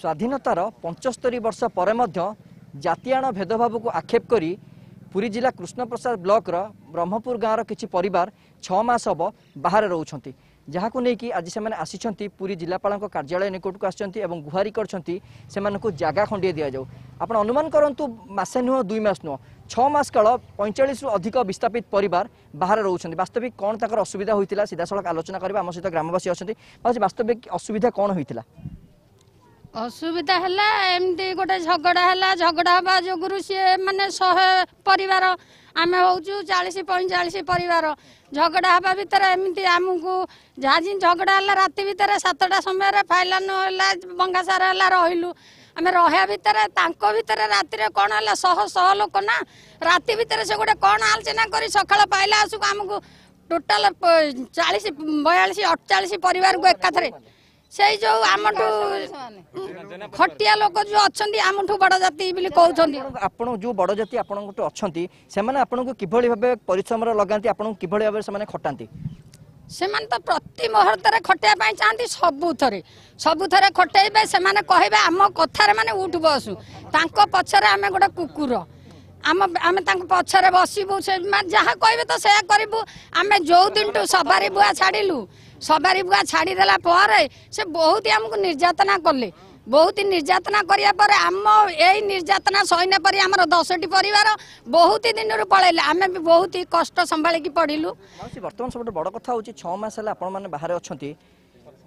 ସ୍ୱାଧୀନତାର ପଞ୍ଚସ୍ତରୀ ବର୍ଷ ପରେ ମଧ୍ୟ ଜାତିଆଣ ଭେଦଭାବକୁ ଆକ୍ଷେପ କରି ପୁରୀ ଜିଲ୍ଲା କୃଷ୍ଣପ୍ରସାଦ ବ୍ଲକର ବ୍ରହ୍ମପୁର ଗାଁର କିଛି ପରିବାର ଛଅ ମାସ ହେବ ବାହାରେ ରହୁଛନ୍ତି ଯାହାକୁ ନେଇକି ଆଜି ସେମାନେ ଆସିଛନ୍ତି ପୁରୀ ଜିଲ୍ଲାପାଳଙ୍କ କାର୍ଯ୍ୟାଳୟ ନିକଟକୁ ଆସିଛନ୍ତି ଏବଂ ଗୁହାରି କରିଛନ୍ତି ସେମାନଙ୍କୁ ଜାଗା ଖଣ୍ଡିଏ ଦିଆଯାଉ ଆପଣ ଅନୁମାନ କରନ୍ତୁ ମାସେ ନୁହଁ ଦୁଇ ମାସ ନୁହଁ ଛଅ ମାସ କାଳ ପଇଁଚାଳିଶରୁ ଅଧିକ ବିସ୍ଥାପିତ ପରିବାର ବାହାରେ ରହୁଛନ୍ତି ବାସ୍ତବିକ କ'ଣ ତାଙ୍କର ଅସୁବିଧା ହୋଇଥିଲା ସିଧାସଳଖ ଆଲୋଚନା କରିବା ଆମ ସହିତ ଗ୍ରାମବାସୀ ଅଛନ୍ତି ବାସ୍ତବିକ ଅସୁବିଧା କ'ଣ ହୋଇଥିଲା ଅସୁବିଧା ହେଲା ଏମିତି ଗୋଟେ ଝଗଡ଼ା ହେଲା ଝଗଡ଼ା ହେବା ଯୋଗୁରୁ ସିଏ ମାନେ ଶହେ ପରିବାର ଆମେ ହେଉଛୁ ଚାଳିଶ ପଇଁଚାଳିଶ ପରିବାର ଝଗଡ଼ା ହେବା ଭିତରେ ଏମିତି ଆମକୁ ଯାହା ଯେମିତି ଝଗଡ଼ା ହେଲା ରାତି ଭିତରେ ସାତଟା ସମୟରେ ଫାଇଲାନ ହେଲା ବଙ୍ଗାସାର ହେଲା ରହିଲୁ ଆମେ ରହିବା ଭିତରେ ତାଙ୍କ ଭିତରେ ରାତିରେ କ'ଣ ହେଲା ଶହ ଶହ ଲୋକ ନା ରାତି ଭିତରେ ସେ ଗୋଟେ କ'ଣ ଆଲୋଚନା କରି ସକାଳ ପାଇଲା ଆସକୁ ଆମକୁ ଟୋଟାଲ ଚାଳିଶ ବୟାଳିଶ ଅଠଚାଳିଶ ପରିବାରକୁ ଏକାଥରେ সেই ଯୋଉ ଆମଠୁ ଖଟିଆ ଲୋକ ଯୋଉ ଅଛନ୍ତି ଆମଠୁ ବଡ ଜାତି ବୋଲି କହୁଛନ୍ତି ଆପଣ ଯୋଉ ବଡ ଜାତି ଆପଣଙ୍କଠୁ ଅଛନ୍ତି ସେମାନେ ଆପଣଙ୍କୁ କିଭଳି ଭାବେ ପରିଶ୍ରମରେ ଲଗାନ୍ତି ଆପଣଙ୍କୁ କିଭଳି ଭାବେ ସେମାନେ ଖଟାନ୍ତି ସେମାନେ ତ ପ୍ରତି ମୁହୂର୍ତ୍ତରେ ଖଟେଇବା ପାଇଁ ଚାହାନ୍ତି ସବୁଥରେ ସବୁଥରେ ଖଟେଇବେ ସେମାନେ କହିବେ ଆମ କଥାରେ ମାନେ ଉଠୁ ବସୁ ତାଙ୍କ ପଛରେ ଆମେ ଗୋଟେ କୁକୁର ଆମ ଆମେ ତାଙ୍କ ପଛରେ ବସିବୁ ସେମାନେ ଯାହା କହିବେ ତ ସେୟା କରିବୁ ଆମେ ଯେଉଁ ଦିନଠୁ ସବାରି ବୁଆ ଛାଡ଼ିଲୁ ସବାରି ବୁଆ ଛାଡ଼ିଦେଲା ପରେ ସେ ବହୁତ ଆମକୁ ନିର୍ଯାତନା କଲେ ବହୁତ ନିର୍ଯାତନା କରିବା ପରେ ଆମ ଏଇ ନିର୍ଯାତନା ସହିନେ ପରି ଆମର ଦଶଟି ପରିବାର ବହୁତ ଦିନରୁ ପଳେଇଲେ ଆମେ ବି ବହୁତ କଷ୍ଟ ସମ୍ଭାଳିକି ପଡ଼ିଲୁ ବର୍ତ୍ତମାନ ସବୁଠୁ ବଡ଼ କଥା ହେଉଛି ଛଅ ମାସ ହେଲା ଆପଣମାନେ ବାହାରେ ଅଛନ୍ତି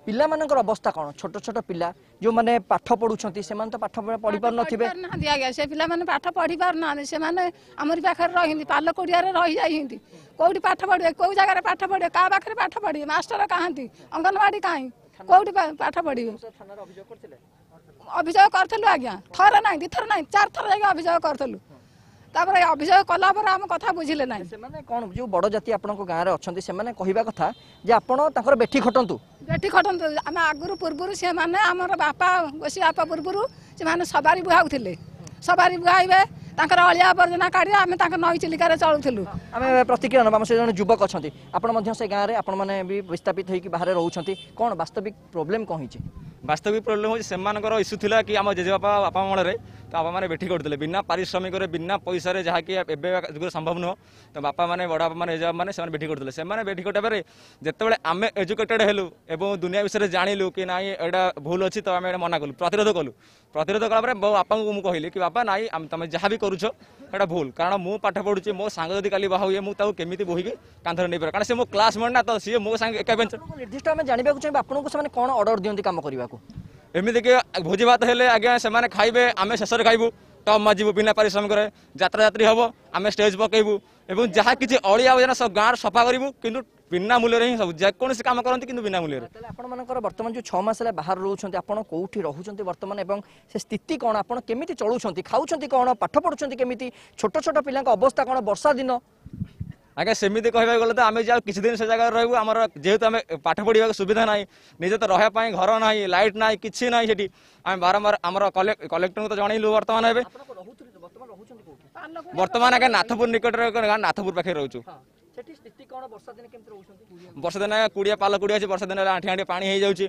ପିଲାମାନଙ୍କର ଅବସ୍ଥା କ'ଣ ଛୋଟ ଛୋଟ ପିଲା ଯେଉଁମାନେ ପାଠ ପଢ଼ୁଛନ୍ତି ସେମାନେ ତ ପାଠ ପଢ଼ି ପାରୁନଥିବେ ନାହାନ୍ତି ଆଜ୍ଞା ସେ ପିଲାମାନେ ପାଠ ପଢ଼ି ପାରୁନାହାନ୍ତି ସେମାନେ ଆମରି ପାଖରେ ରହିନ୍ତି ପାଲକୋଡ଼ିଆରେ ରହିଯାଇଛନ୍ତି କୋଉଠି ପାଠ ପଢ଼ିବେ କୋଉ ଜାଗାରେ ପାଠ ପଢ଼ିବେ କାହା ପାଖରେ ପାଠ ପଢ଼ିବେ ମାଷ୍ଟର କାହାନ୍ତି ଅଙ୍ଗନବାଡ଼ି କାହିଁ କୋଉଠି ପାଠ ପଢ଼ିବେ ଅଭିଯୋଗ କରିଥିଲୁ ଆଜ୍ଞା ଥରେ ନାହିଁ ଦୁଇଥର ନାହିଁ ଚାରିଥର ଯାଇକି ଅଭିଯୋଗ କରିଥିଲୁ ତାପରେ ଅଭିଯୋଗ କଲା ପରେ ଆମ କଥା ବୁଝିଲେ ନାହିଁ ସେମାନେ କ'ଣ ଯୋଉ ବଡ଼ ଜାତି ଆପଣଙ୍କ ଗାଁରେ ଅଛନ୍ତି ସେମାନେ କହିବା କଥା ଯେ ଆପଣ ତାଙ୍କର ବେଠି ଖଟନ୍ତୁ ବେଠି ଖଟନ୍ତୁ ଆମେ ଆଗରୁ ପୂର୍ବରୁ ସେମାନେ ଆମର ବାପା ଗୋଷୀ ବାପା ପୂର୍ବରୁ ସେମାନେ ସବାରି ବୁହାଉଥିଲେ ସବାରି ବୁହାଇବେ ତାଙ୍କର ଅଳିଆ ଆବର୍ଜନା କାଢ଼ି ଆମେ ତାଙ୍କ ନଈ ଚିଲିକାରେ ଚଳୁଥିଲୁ ଆମେ ପ୍ରତିକ୍ରିୟା ନେବା ଆମ ସେ ଜଣେ ଯୁବକ ଅଛନ୍ତି ଆପଣ ମଧ୍ୟ ସେ ଗାଁରେ ଆପଣମାନେ ବି ବିସ୍ଥାପିତ ହୋଇକି ବାହାରେ ରହୁଛନ୍ତି କ'ଣ ବାସ୍ତବିକ ପ୍ରୋବ୍ଲେମ୍ କ'ଣ ହେଇଛି ବାସ୍ତବିକ ପ୍ରୋବ୍ଲେମ୍ ହେଉଛି ସେମାନଙ୍କର ଇସ୍ୟୁ ଥିଲା କି ଆମ ଜେଜେବାପା ବାପା ଅମଳରେ ତ ବାପାମାନେ ବେଠି କରୁଥିଲେ ବିନା ପାରିଶ୍ରମିକରେ ବିନା ପଇସାରେ ଯାହାକି ଏବେ ଯୁଗରେ ସମ୍ଭବ ନୁହଁ ତ ବାପାମାନେ ବଡ଼ବାପାମାନେ ଜେଜେବାପାମାନେ ସେମାନେ ବେଠି କରୁଥିଲେ ସେମାନେ ବେଠି କରିବା ପରେ ଯେତେବେଳେ ଆମେ ଏଜୁକେଟେଡ୍ ହେଲୁ ଏବଂ ଦୁନିଆ ବିଷୟରେ ଜାଣିଲୁ କି ନାଇଁ ଏଇଟା ଭୁଲ ଅଛି ତ ଆମେ ଏଇଟା ମନା କଲୁ ପ୍ରତିରୋଧ କଲୁ ପ୍ରତିରୋଧ କଲା ପରେ ବାପାଙ୍କୁ ମୁଁ କହିଲି କି ବାପା ନାଇଁ ତମେ ଯାହା ବି କରୁଛ সেটা ভুল কারণ মু পাঠ পড়ুছি মো সাং যদি কালি বাহু ইয়ে তাকে কমিটি বহিকি কাঁধে নিয়ে কারণ সে মো ক্লাস মেট না তো সি মো সাং একা বেঞ্চ নির্দিষ্ট আমি জাঁয়া চাহিদা আপনার সে কোণ অর্ডর দিকে কাম করা এমিতিকি ভোজি ভাত হলে আজ্ঞা সে খাইবে আমি শেষে খাইবু টপ মাজিবু বিনা পারিশ্রমিকরে যাত্রা যাত্রী হব আমি স্টেজ পকাইবু এবং যা কিছু অলিয়া আবর্জনা সব গাঁর সফা করবু কিন্তু ବିନା ମୂଲ୍ୟରେ ହିଁ ସବୁ ଯେକୌଣସି କାମ କରନ୍ତି କିନ୍ତୁ ବିନା ମୂଲ୍ୟରେ ଆପଣମାନଙ୍କର ବର୍ତ୍ତମାନ ଯେଉଁ ଛଅ ମାସ ହେଲା ବାହାରେ ରହୁଛନ୍ତି ଆପଣ କେଉଁଠି ରହୁଛନ୍ତି ବର୍ତ୍ତମାନ ଏବଂ ସେ ସ୍ଥିତି କ'ଣ ଆପଣ କେମିତି ଚଳୁଛନ୍ତି ଖାଉଛନ୍ତି କ'ଣ ପାଠ ପଢ଼ୁଛନ୍ତି କେମିତି ଛୋଟ ଛୋଟ ପିଲାଙ୍କ ଅବସ୍ଥା କ'ଣ ବର୍ଷା ଦିନ ଆଜ୍ଞା ସେମିତି କହିବାକୁ ଗଲେ ତ ଆମେ ଯାହା କିଛି ଦିନ ସେ ଜାଗାରେ ରହିବୁ ଆମର ଯେହେତୁ ଆମେ ପାଠ ପଢ଼ିବାକୁ ସୁବିଧା ନାହିଁ ନିଜେ ତ ରହିବା ପାଇଁ ଘର ନାହିଁ ଲାଇଟ୍ ନାହିଁ କିଛି ନାହିଁ ସେଠି ଆମେ ବାରମ୍ବାର ଆମର କଲେକ୍ଟରଙ୍କୁ ତ ଜଣେଇଲୁ ବର୍ତ୍ତମାନ ଏବେ ବର୍ତ୍ତମାନ ଆଜ୍ଞା ନାଥପୁର ନିକଟରେ ନାଥପୁର ପାଖରେ ରହୁଛୁ ବର୍ଷା ଦିନ ଆଜ୍ଞା କୁଡ଼ିଆ ପାଲ କୁଡ଼ିଆ ଅଛି ବର୍ଷା ଦିନରେ ଆଣ୍ଠି ଆଣ୍ଠି ପାଣି ହେଇଯାଉଛି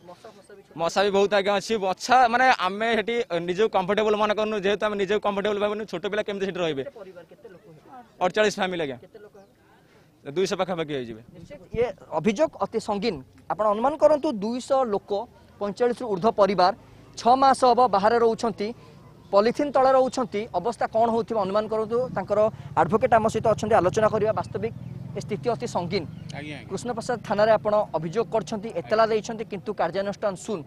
ମଶା ବି ବହୁତ ଆଜ୍ଞା ଅଛି ମଶା ମାନେ ଆମେ ସେଠି ନିଜକୁ କମ୍ଫର୍ଟେବଲ ମନେ କରୁନୁ ଯେହେତୁ ଆମେ ନିଜକୁ କମ୍ଫର୍ଟେବଲ ଭାବୁନୁ ଛୋଟ ପିଲା କେମିତି ସେଠି ରହିବେ ଅଡ଼ଚାଳିଶ ଫ୍ୟାମିଲି ଆଜ୍ଞା ଦୁଇଶହ ପାଖାପାଖି ହେଇଯିବେ ଇଏ ଅଭିଯୋଗ ଅତି ସଙ୍ଗୀନ ଆପଣ ଅନୁମାନ କରନ୍ତୁ ଦୁଇଶହ ଲୋକ ପଇଁଚାଳିଶରୁ ଉର୍ଦ୍ଧ୍ୱ ପରିବାର ଛଅ ମାସ ହେବ ବାହାରେ ରହୁଛନ୍ତି পলিথিন তলে রয়েছেন অবস্থা কণ হোক অনুমান করতু তাঁর আডভোকেট আমার সহ অনেক আলোচনা করা বাস্তবিক ସ୍ଥିତି ଅତି ସଙ୍ଗୀନ କୃଷ୍ଣପ୍ରସାଦ ଥାନାରେ ଆପଣ ଅଭିଯୋଗ କରିଛନ୍ତି ଏତଲା ଦେଇଛନ୍ତି କିନ୍ତୁ କାର୍ଯ୍ୟାନୁଷ୍ଠାନ ଶୂନ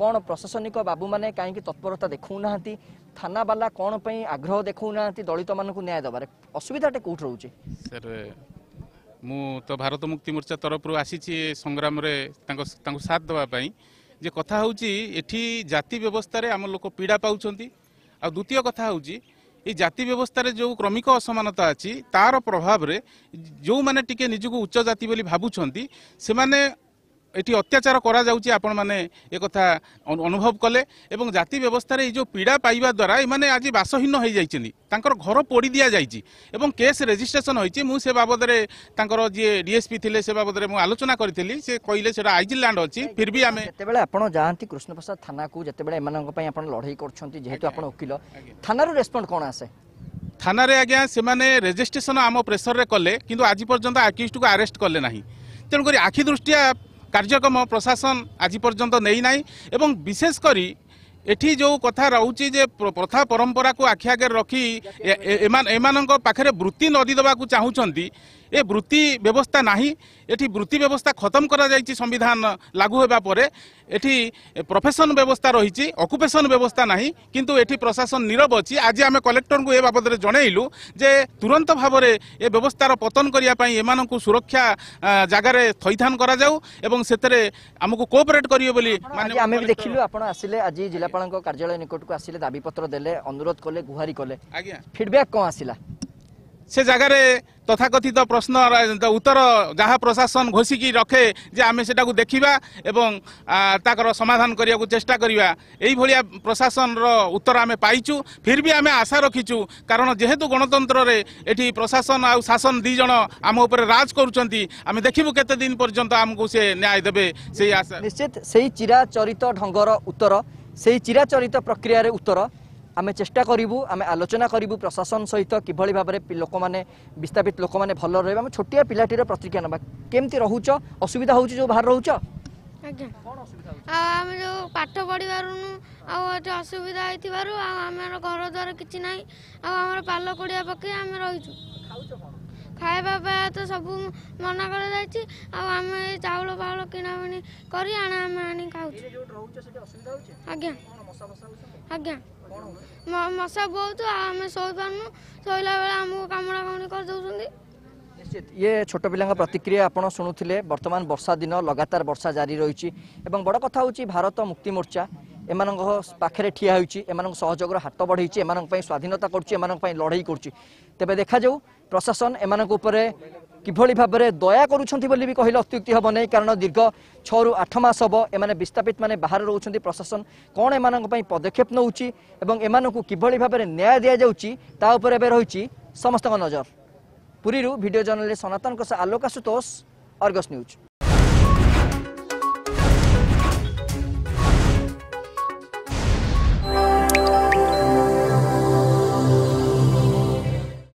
କ'ଣ ପ୍ରଶାସନିକ ବାବୁମାନେ କାହିଁକି ତତ୍ପରତା ଦେଖାଉନାହାନ୍ତି ଥାନାବାଲା କ'ଣ ପାଇଁ ଆଗ୍ରହ ଦେଖାଉନାହାନ୍ତି ଦଳିତମାନଙ୍କୁ ନ୍ୟାୟ ଦେବାରେ ଅସୁବିଧାଟା କେଉଁଠି ରହୁଛି ସାର୍ ମୁଁ ତ ଭାରତ ମୁକ୍ତି ମୋର୍ଚ୍ଚା ତରଫରୁ ଆସିଛି ସଂଗ୍ରାମରେ ତାଙ୍କ ତାଙ୍କୁ ସାଥ ଦେବା ପାଇଁ ଯେ କଥା ହେଉଛି ଏଠି ଜାତି ବ୍ୟବସ୍ଥାରେ ଆମ ଲୋକ ପୀଡ଼ା ପାଉଛନ୍ତି ଆଉ ଦ୍ୱିତୀୟ କଥା ହେଉଛି এই জাতি ব্যবস্থার যে ক্রমিক অসমানতা আছে তার প্রভাবে যে টিকে নিজকে উচ্চ জাতি বলে ভাবুচ্ছেন সে এটি অত্যাচার করা যাচ্ছে আপন মানে একথা অনুভব কলে এবং জাতি ব্যবস্থার এই যে পীড়া পাইবা দ্বারা এমানে আজ বাসহীন হয়ে যাই তাঁর ঘর পোড়ি দিয়া যাই এবং কেস রেজিষ্ট্রেসন হয়েছে মু সে বাবদরে তাঁর যে ডিএসপি লে সে বাবদরে মু আলোচনা করি সে কহিলে সেটা আইজিল ল্যান্ড অছি ফির বি আমি যেতবে আপনার যাতে কৃষ্ণপ্রসাদ থানাকু যেতবে এমান আপনার লড়াই করছেন যেহেতু আপনার উকিল থানার রেসপন্ড কোণ আসে থানায় আজ্ঞা সে রেজিষ্ট্রেসন আম প্রেসরের কলে কিন্তু আজ পর্যন্ত আকিউজটি আরেস্ট কলে না তেমক আখি দৃষ্টিয়া কার্যক্রম প্রশাসন আজ পর্যন্ত নেই নাই এবং বিশেষ করে এটি যে কথা রয়েছে যে প্রথা পরম্পরা কু আখি আগে রক্ষি এমান এমানক পাখে বৃত্তি নদী দেওয়া চাহুচ্ছেন এ বৃত্তি ব্যবস্থা না এটি বৃত্তি ব্যবস্থা খতম করা যাই সংবিধান লাগু হওয়া পরে এটি প্রফেসন ব্যবস্থা রয়েছে অকুপেসন ব্যবস্থা না কিন্তু এটি প্রশাসন নীরব অছি আজ আমি কলেক্টর এ বাবদরে জনাইলু যে তুরন্ত ভাবে এ ব্যবস্থার পতন করা এমানু সুরক্ষা জায়গার থইথান করা যাও এবং সেতরে আমি কোঅপরেট করিবে বলে মানে আমি দেখিলু আপনার আসলে আজ জেলাপাল কার্যালয় নিকটক আসলে দাবিপত্র দেলে অনুরোধ কলে গুহারি কলে ফিডব্যাক কম আসিলা ସେ ଜାଗାରେ তথাকথিত প্রশ্ন উত্তর যা প্রশাসন ঘোষিকি রখে যে আমি সেটাকে দেখিবা এবং তাকর সমাধান করা চেষ্টা করা এইভাবে প্রশাসনর উত্তর আমি পাইছু ফির বি আমি আশা রখিছু কারণ যেহেতু গণতন্ত্রে এটি প্রশাসন আউ শাসন দুইজন আম উপরে রাজ করছেন আমি দেখবু কেতদিন পর্যন্ত আমি সে ন্যায় দেবে সেই আশা নিশ্চিত সেই চিরাচরিত ঢঙ্গর উত্তর সেই চিরাচরিত প্রক্রিয়ার উত্তর ଆମେ ଚେଷ୍ଟା କରିବୁ ଆମେ ଆଲୋଚନା କରିବୁ ପ୍ରଶାସନ ସହିତ କିଭଳି ଭାବରେ ଲୋକମାନେ ବିସ୍ଥାପିତ ଲୋକମାନେ ଭଲ ରହିବେ ଆମେ ଛୋଟିଆ ପିଲାଟିର ପ୍ରତିକ୍ରିୟା ନେବା କେମିତି ରହୁଛ ଅସୁବିଧା ହେଉଛି ଯେଉଁ ବାହାରେ ରହୁଛ ଆମେ ଯୋଉ ପାଠ ପଢିପାରୁନୁ ଆଉ ଏଠି ଅସୁବିଧା ହେଇଥିବାରୁ ଆଉ ଆମର ଘର ଦ୍ୱାର କିଛି ନାହିଁ ଆଉ ଆମର ପାଲ କୋଡ଼ିଆ ପକେଇ ଆମେ ରହିଛୁ ଖାଇବା ପାଇଁ ତ ସବୁ ମନା କରାଯାଇଛି ଆଉ ଆମେ ଏଇ ଚାଉଳ ଫାଉଳ କିଣାବିଣି କରି ଆଣେ ଆମେ ଆଣି ଖାଉଛୁ ଆଜ୍ଞା ଆଜ୍ଞା ମଶା ବହୁତ ଆମେ ଶୋଇପାରୁନୁ ଶୋଇଲା ବେଳେ ଆମକୁ କାମୁଡ଼ା କାମୁଡ଼ି କରିଦେଉଛନ୍ତି নিশ্চিত ইয়ে ছোট পিলাঙ্ প্রতিক্রিয়া আপনার শুণুলে বর্তমান বর্ষা দিন লগাতার বর্ষা জারি রয়েছে এবং বড় কথা হচ্ছে ভারত মুক্তি মোর্চা এমান পাখে ঠিয়া হয়েছে এমান সহযোগর হাত বড়াইছে এমান স্বাধীনতা করছে এমান লড়াই করছে তবে দেখা যাও প্রশাসন এমান উপরে কিভাবে ভাবে দয়া করছেন বলে বি কহিলে অত্যুক্তি হব না কারণ দীর্ঘ ছু আঠ মাস হব এমানে বিস্থাপিত মানে বাহারে রয়েছেন প্রশাসন কোণ এমান পদক্ষেপ নেଉଛି এবং এমানকু কিভাবে ভাবে ন্যায় দিয়া যাচ্ছি তা উপরে এবার রয়েছে সমস্ত নজর পুরীর ভিডিও জর্নালিষ্ট সনাতন আলোক আশুতোষ অর্গস নিউজ